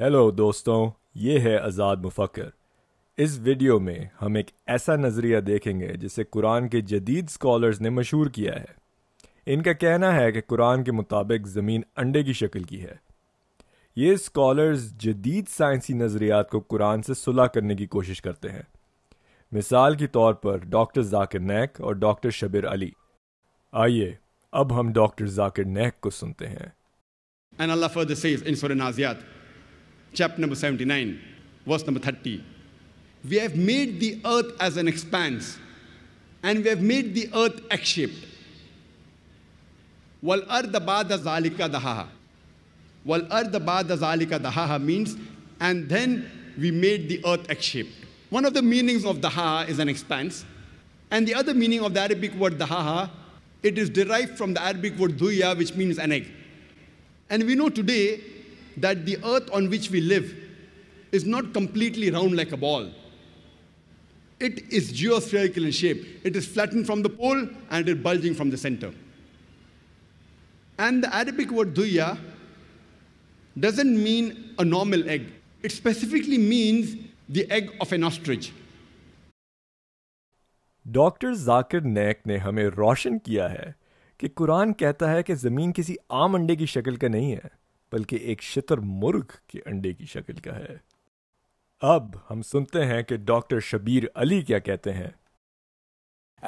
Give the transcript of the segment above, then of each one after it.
Hello दोस्तों ये है आज़ाद मुफक्र इस वीडियो में हम एक ऐसा नज़रिया देखेंगे जिसे कुरान के जदीद स्कॉलर्स ने मशहूर किया है इनका कहना है कि कुरान के मुताबिक ज़मीन अंडे की शक्ल की है ये स्कॉलर्स जदीद साइंसी नज़रियात को कुरान से सुलह करने की कोशिश करते हैं मिसाल के तौर पर डॉक्टर जाकिर नैक और डॉक्टर शबिर अली आइए अब हम डॉक्टर जाकिर नैक को सुनते हैं And Allah further says in Surah Naziat, chapter number 79, verse number 30. We have made the earth as an expanse, and we have made the earth egg shaped. Wal ard ba'da zalika dahaha. Wal ard zalika dahaha means, and then we made the earth egg shaped. One of the meanings of dahaha is an expanse, and the other meaning of the Arabic word dahaha, it is derived from the Arabic word duya, which means an egg. And we know today that the earth on which we live is not completely round like a ball. It is geospherical in shape. It is flattened from the pole and it is bulging from the center. And the Arabic word duya doesn't mean a normal egg. It specifically means the egg of an ostrich. Doctor Zakir Naik ne हमें roshan kiya hai ki Quran कहता hai ki ज़मीन kisi aam ande ki शक्ल ka nahi hai. बल्कि एक शितर मुर्ग के अंडे की शक्ल का है अब हम सुनते हैं कि डॉक्टर शबीर अली क्या कहते हैं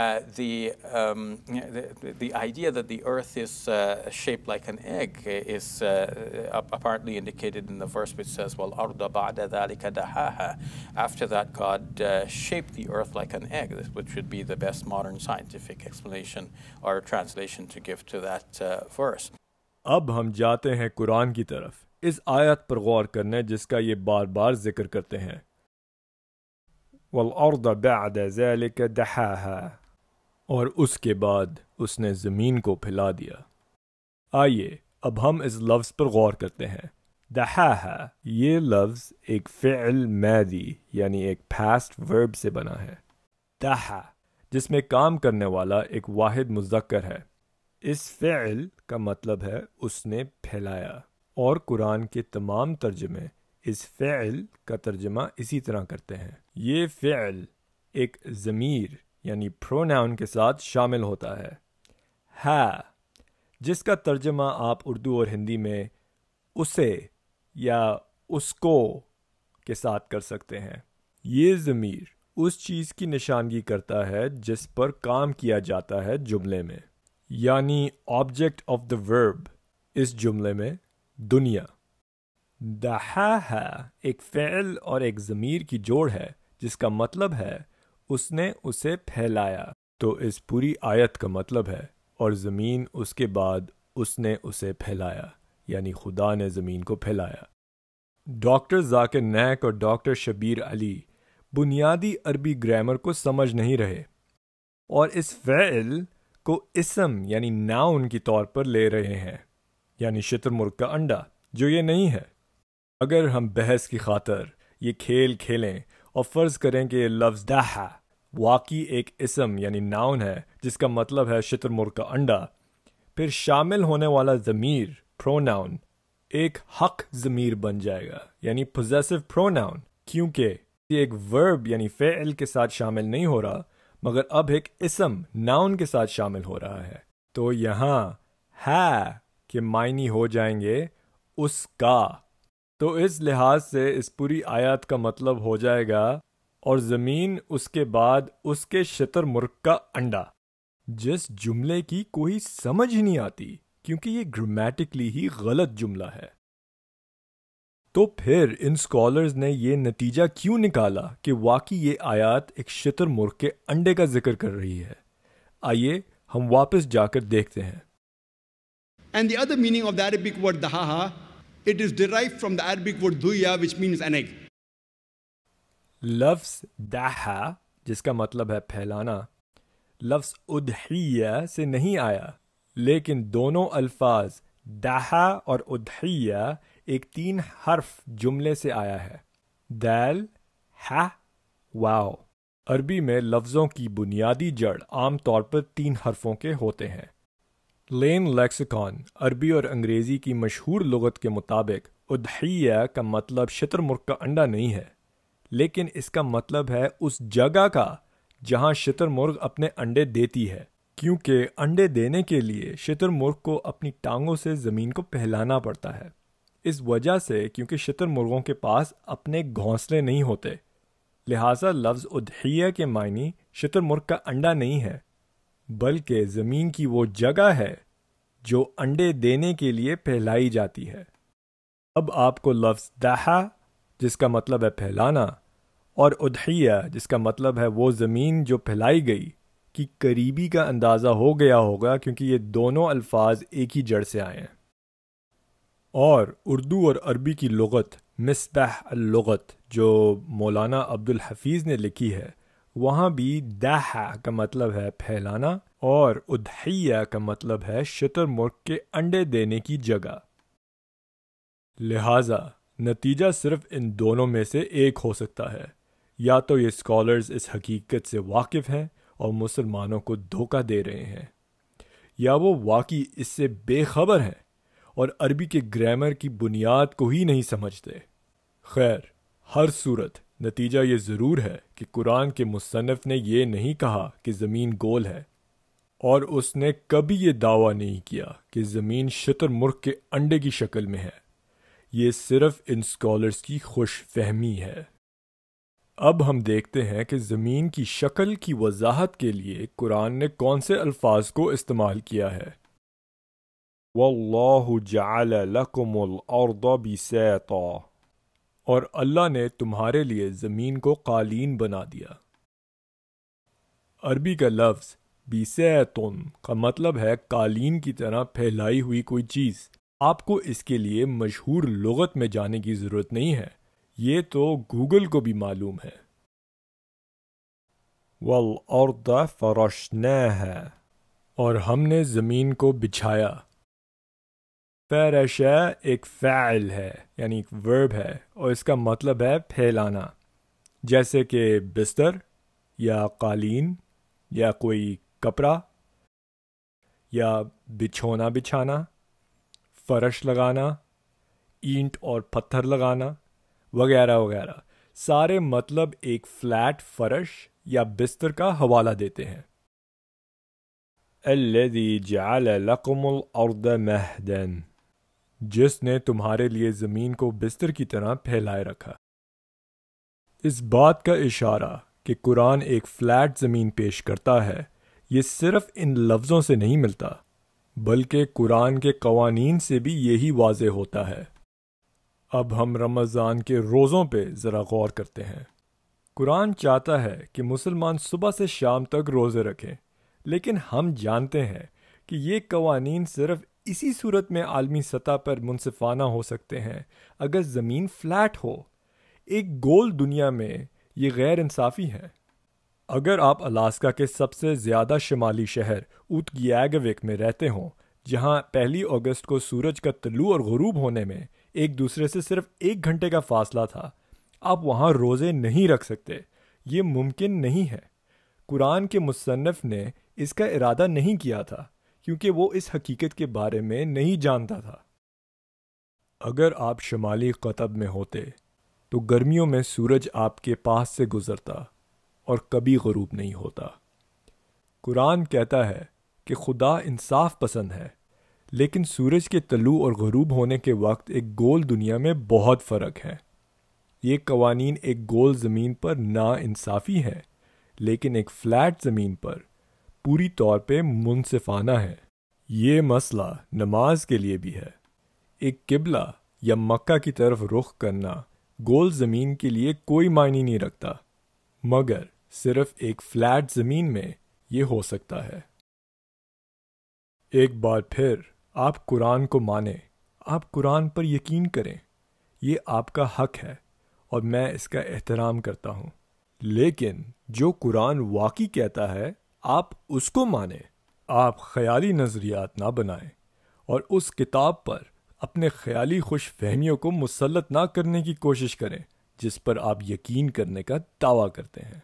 Uh, the, um, the, the, idea that the earth is uh, shaped like an egg is uh, apparently indicated in the verse which says, Well, arda ba'da dhalika dahaha. After that, God uh, shaped the earth like an egg, which would be the best modern scientific explanation or translation to give to that uh, verse. अब हम जाते हैं कुरान की तरफ इस आयत पर गौर करने जिसका ये बार बार जिक्र करते हैं और उसके बाद उसने ज़मीन को फैला दिया आइए अब हम इस लफ्ज़ पर गौर करते हैं दहा ये लफ्ज़ एक फेल मैदी यानी एक फैस्ट वर्ब से बना है दहा जिसमें काम करने वाला एक वाहिद मुजक्कर है इस फैल का मतलब है उसने फैलाया और कुरान के तमाम तर्जमे इस फैल का तर्जमा इसी तरह करते हैं ये फैल एक ज़मीर यानी प्रोनाउन के साथ शामिल होता है है जिसका तर्जमा आप उर्दू और हिंदी में उसे या उसको के साथ कर सकते हैं ये ज़मीर उस चीज़ की निशानगी करता है जिस पर काम किया जाता है जुमले में यानी ऑब्जेक्ट ऑफ द वर्ब इस जुमले में दुनिया दहा है एक फ़ैल और एक ज़मीर की जोड़ है जिसका मतलब है उसने उसे फैलाया तो इस पूरी आयत का मतलब है और ज़मीन उसके बाद उसने उसे फैलाया यानी खुदा ने ज़मीन को फैलाया डॉक्टर जाकिर नायक और डॉक्टर शबीर अली बुनियादी अरबी ग्रामर को समझ नहीं रहे और इस फ़ैल को इसम यानी नाउन के तौर पर ले रहे हैं यानी शतुर्मुर्ग का अंडा जो ये नहीं है अगर हम बहस की खातर ये खेल खेलें और फ़र्ज़ करें कि लफ्ज़ डाहा वाकई एक इसम यानी नाउन है जिसका मतलब है शतुर्मुर्ग का अंडा फिर शामिल होने वाला ज़मीर प्रोनाउन एक हक ज़मीर बन जाएगा यानी पोजेसिव प्रोनाउन क्योंकि ये एक वर्ब यानी फ़ेल के साथ शामिल नहीं हो रहा मगर अब एक इसम नाउन के साथ शामिल हो रहा है तो यहां है के मायनी हो जाएंगे उसका तो इस लिहाज से इस पूरी आयत का मतलब हो जाएगा और ज़मीन उसके बाद उसके शतर मुर्ख का अंडा जिस जुमले की कोई समझ ही नहीं आती क्योंकि ये ग्रामेटिकली ही गलत जुमला है तो फिर इन स्कॉलर्स ने ये नतीजा क्यों निकाला कि वाकई ये आयात एक शितर मुर्ख के अंडे का जिक्र कर रही है आइए हम वापस जाकर देखते हैं and the other meaning of the Arabic word दहाहा it is derived from the Arabic word दुया व्हिच मींस एन एग लफ्स दहा जिसका मतलब है फैलाना लफ्स उदहिया से नहीं आया लेकिन दोनों अल्फाज दहा और उदहिया एक तीन हर्फ जुमले से आया है दैल है वाओ अरबी में लफ्ज़ों की बुनियादी जड़ आमतौर पर तीन हर्फों के होते हैं लेन लेक्सिकॉन अरबी और अंग्रेज़ी की मशहूर लगत के मुताबिक उदहिया का मतलब शतरमुर्ग का अंडा नहीं है लेकिन इसका मतलब है उस जगह का जहां शतरमुर्ग अपने अंडे देती है क्योंकि अंडे देने के लिए शतरमुर्ग को अपनी टांगों से ज़मीन को पहलाना पड़ता है इस वजह से क्योंकि शतर मुर्गों के पास अपने घोंसले नहीं होते लिहाजा लफ्ज़ उदहिया के मायने शतर मुर्ग का अंडा नहीं है बल्कि ज़मीन की वो जगह है जो अंडे देने के लिए फैलाई जाती है अब आपको लफ्ज़ दहा जिसका मतलब है फैलाना और उदहिया जिसका मतलब है वो ज़मीन जो फैलाई गई की करीबी का अंदाज़ा हो गया होगा क्योंकि ये दोनों अल्फाज एक ही जड़ से आए हैं और उर्दू और अरबी की लगत मिसबह लगत जो मौलाना अब्दुल हफीज़ ने लिखी है वहाँ भी दह का मतलब है फैलाना और उदहिया का मतलब है शतर मुर्ग के अंडे देने की जगह लिहाजा नतीजा सिर्फ इन दोनों में से एक हो सकता है या तो ये स्कॉलर्स इस हकीकत से वाकिफ़ हैं और मुसलमानों को धोखा दे रहे हैं या वो वाकई इससे बेखबर हैं और अरबी के ग्रामर की बुनियाद को ही नहीं समझते खैर हर सूरत नतीजा ये ज़रूर है कि कुरान के मुसनफ़ ने यह नहीं कहा कि ज़मीन गोल है और उसने कभी ये दावा नहीं किया कि ज़मीन मुर्ख के अंडे की शक्ल में है ये सिर्फ इन स्कॉलर्स की खुश फहमी है अब हम देखते हैं कि ज़मीन की शक्ल की वजाहत के लिए कुरान ने कौन से अल्फाज को इस्तेमाल किया है वल्लाहु जअल लकुमुल अर्द बिसाता और अल्लाह ने तुम्हारे लिए ज़मीन को कालीन बना दिया अरबी का लफ्ज़ बीसैतुन का मतलब है कालीन की तरह फैलाई हुई कोई चीज़ आपको इसके लिए मशहूर लगत में जाने की ज़रूरत नहीं है ये तो गूगल को भी मालूम है वल और फरशना है और हमने ज़मीन को बिछाया फरश एक फ़ैल है यानी एक वर्ब है और इसका मतलब है फैलाना जैसे कि बिस्तर या कालीन या कोई कपड़ा या बिछोना बिछाना फर्श लगाना ईंट और पत्थर लगाना वगैरह वगैरह सारे मतलब एक फ्लैट फर्श या बिस्तर का हवाला देते हैं الذي جعل لكم الأرض مهدا जिसने तुम्हारे लिए जमीन को बिस्तर की तरह फैलाए रखा इस बात का इशारा कि कुरान एक फ्लैट ज़मीन पेश करता है ये सिर्फ इन लफ्ज़ों से नहीं मिलता बल्कि कुरान के कवानीन से भी यही वाज होता है अब हम रमज़ान के रोज़ों पे ज़रा गौर करते हैं कुरान चाहता है कि मुसलमान सुबह से शाम तक रोज़े रखें लेकिन हम जानते हैं कि ये कवानीन सिर्फ इसी सूरत में आलमी सतह पर मुनफाना हो सकते हैं अगर ज़मीन फ्लैट हो एक गोल दुनिया में ये गैर इंसाफी है अगर आप अलास्का के सबसे ज़्यादा शुमाली शहर उतगियागविक में रहते हों जहाँ पहली अगस्त को सूरज का तलू और गरूब होने में एक दूसरे से सिर्फ एक घंटे का फासला था आप वहाँ रोज़े नहीं रख सकते ये मुमकिन नहीं है कुरान के मुसनफ़ ने इसका इरादा नहीं किया था क्योंकि वो इस हकीकत के बारे में नहीं जानता था अगर आप शमाली कतब में होते तो गर्मियों में सूरज आपके पास से गुज़रता और कभी गरूब नहीं होता कुरान कहता है कि खुदा इंसाफ पसंद है लेकिन सूरज के तलू और गरूब होने के वक्त एक गोल दुनिया में बहुत फ़र्क है ये कवानीन एक गोल ज़मीन पर ना इंसाफी है लेकिन एक फ़्लैट ज़मीन पर पूरी तौर पे मुनसिफाना है ये मसला नमाज के लिए भी है एक किबला या मक्का की तरफ रुख करना गोल ज़मीन के लिए कोई मायने नहीं रखता मगर सिर्फ एक फ्लैट ज़मीन में ये हो सकता है एक बार फिर आप कुरान को माने आप कुरान पर यकीन करें ये आपका हक है और मैं इसका एहतराम करता हूँ लेकिन जो कुरान वाकई कहता है आप उसको माने आप ख्याली नज़रियात ना बनाएं और उस किताब पर अपने ख्याली खुश फहमियों को मुसलत ना करने की कोशिश करें जिस पर आप यकीन करने का दावा करते हैं